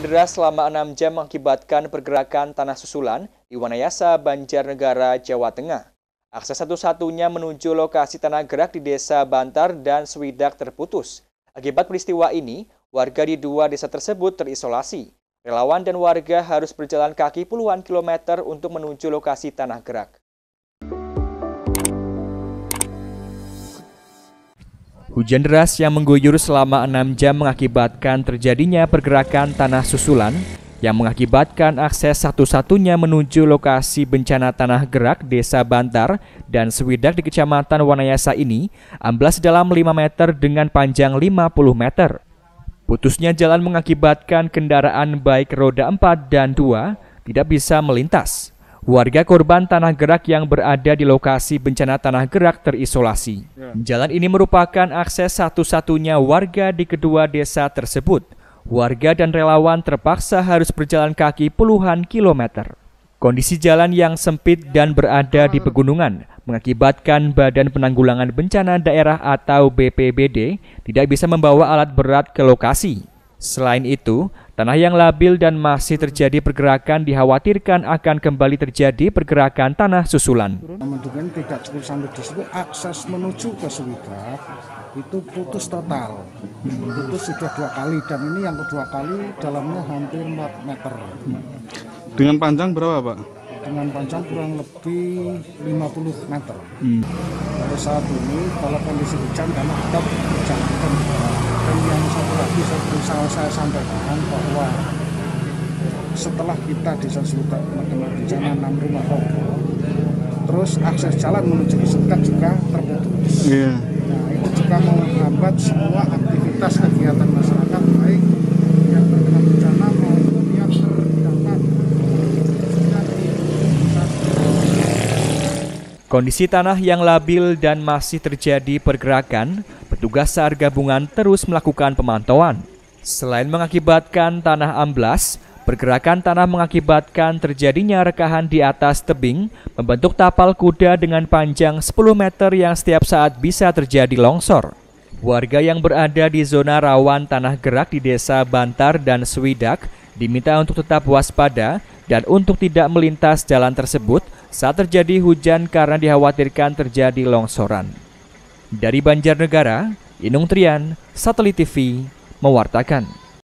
deras selama enam jam mengakibatkan pergerakan tanah susulan di Wanayasa, Banjarnegara, Jawa Tengah. Akses satu-satunya menuju lokasi tanah gerak di Desa Bantar dan Swidak terputus. Akibat peristiwa ini, warga di dua desa tersebut terisolasi. Relawan dan warga harus berjalan kaki puluhan kilometer untuk menuju lokasi tanah gerak. Hujan deras yang mengguyur selama enam jam mengakibatkan terjadinya pergerakan tanah susulan yang mengakibatkan akses satu-satunya menuju lokasi bencana tanah gerak Desa Bantar dan Sewidak di Kecamatan Wanayasa ini amblas dalam 5 meter dengan panjang 50 meter. Putusnya jalan mengakibatkan kendaraan baik roda 4 dan 2 tidak bisa melintas. Warga korban tanah gerak yang berada di lokasi bencana tanah gerak terisolasi. Ya. Jalan ini merupakan akses satu-satunya warga di kedua desa tersebut. Warga dan relawan terpaksa harus berjalan kaki puluhan kilometer. Kondisi jalan yang sempit dan berada di pegunungan mengakibatkan Badan Penanggulangan Bencana Daerah atau BPBD tidak bisa membawa alat berat ke lokasi. Selain itu, Tanah yang labil dan masih terjadi pergerakan dikhawatirkan akan kembali terjadi pergerakan tanah susulan. Mendungan tidak cukup sampai di situ, akses menuju ke Suwida itu putus total. Putus sudah dua kali dan ini yang kedua kali dalamnya hampir 4 meter. Dengan panjang berapa Pak? Dengan panjang kurang lebih 50 meter. Hmm. Pada saat ini kalau kondisi hujan karena ada hujan yang satu lagi saya berusaha saya sampaikan bahwa setelah kita desa Sultan Magelang bencana enam rumah roboh, terus akses jalan menuju Sultan juga terputus. Yeah. Nah itu juga menghambat semua aktivitas kegiatan masyarakat baik yang terkena bencana maupun yang terdampak. Kondisi tanah yang labil dan masih terjadi pergerakan petugas SAR gabungan terus melakukan pemantauan. Selain mengakibatkan tanah amblas, pergerakan tanah mengakibatkan terjadinya rekahan di atas tebing, membentuk tapal kuda dengan panjang 10 meter yang setiap saat bisa terjadi longsor. Warga yang berada di zona rawan tanah gerak di desa Bantar dan Swidak diminta untuk tetap waspada dan untuk tidak melintas jalan tersebut saat terjadi hujan karena dikhawatirkan terjadi longsoran. Dari Banjarnegara, Inung Trian, Satelit TV, mewartakan.